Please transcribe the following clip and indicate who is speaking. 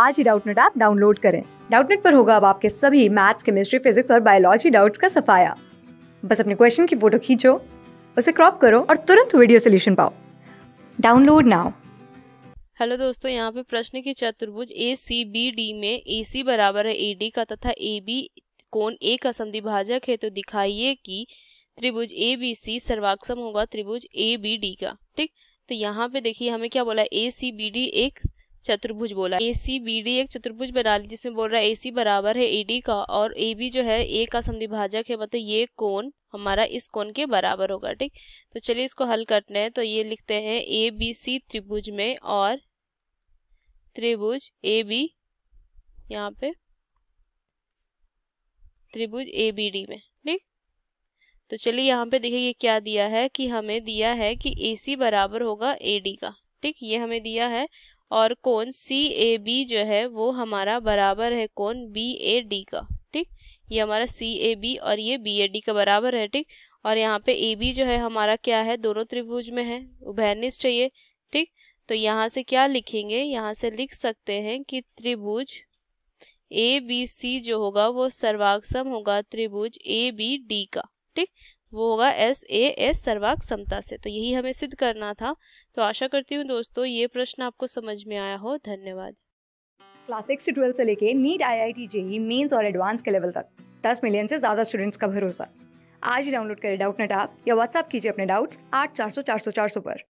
Speaker 1: आज ही Doubtnut app download करें डाउटनेट पर होगा अब आपके सभी मैथ्स केमिस्ट्री फिजिक्स और बायोलॉजी डाउट्स का सफाया बस अपने क्वेश्चन की फोटो खींचो उसे क्रॉप करो और तुरंत वीडियो सोल्यूशन पाओ डाउनलोड नाउ
Speaker 2: हेलो दोस्तों यहाँ पे प्रश्न की चतुर्भुज ए सी बी डी में ए सी बराबर है ए डी का तथा ए बी कोण ए का संधिभाजक है तो दिखाइए कि त्रिभुज ए बी सी सर्वाक्षम होगा त्रिभुज ए बी डी का ठीक तो यहाँ पे देखिए हमें क्या बोला ए सी बी डी एक चतुर्भुज बोला ए सी बी डी एक चतुर्भुज बना ली जिसमें बोल रहा है ए सी बराबर है ए डी का और ए बी जो है ए का संधिभाजक है मतलब ये कोण हमारा इस कोण के बराबर होगा ठीक तो चलिए इसको हल करते हैं तो ये लिखते हैं ए बी सी त्रिभुज में और त्रिभुज ए बी यहाँ पे त्रिभुज ए बी डी में ठीक तो चलिए यहाँ पे देखिए ये क्या दिया है कि हमें दिया है कि ए सी बराबर होगा ए डी का ठीक ये हमें दिया है और कोण सी ए बी जो है वो हमारा बराबर है कोण बी ए डी का ठीक ये हमारा सी ए बी और ये बी ए डी का बराबर है ठीक और यहाँ पे ए बी जो है हमारा क्या है दोनों त्रिभुज में है उभयनिष्ठ चाहिए ठीक तो यहाँ से क्या लिखेंगे यहाँ से लिख सकते हैं कि त्रिभुज ए बी सी जो होगा वो सर्वाक्षम होगा त्रिभुज ए बी डी का ठीक वो होगा एस ए एस सर्वाक समता से तो यही हमें सिद्ध करना था तो आशा करती हूँ दोस्तों ये प्रश्न आपको समझ में आया हो धन्यवाद
Speaker 1: क्लास सिक्स से ट्वेल्थ से लेके NEET I I T JEE mains और एडवांस के लेवल तक दस मिलियन से ज़्यादा स्टूडेंट्स का भरोसा आज ही डाउनलोड करें डाउट नेट आप या व्हाट्सअप कीजिए अपने डाउट्स आठ चार सौ चार सौ चार सौ पर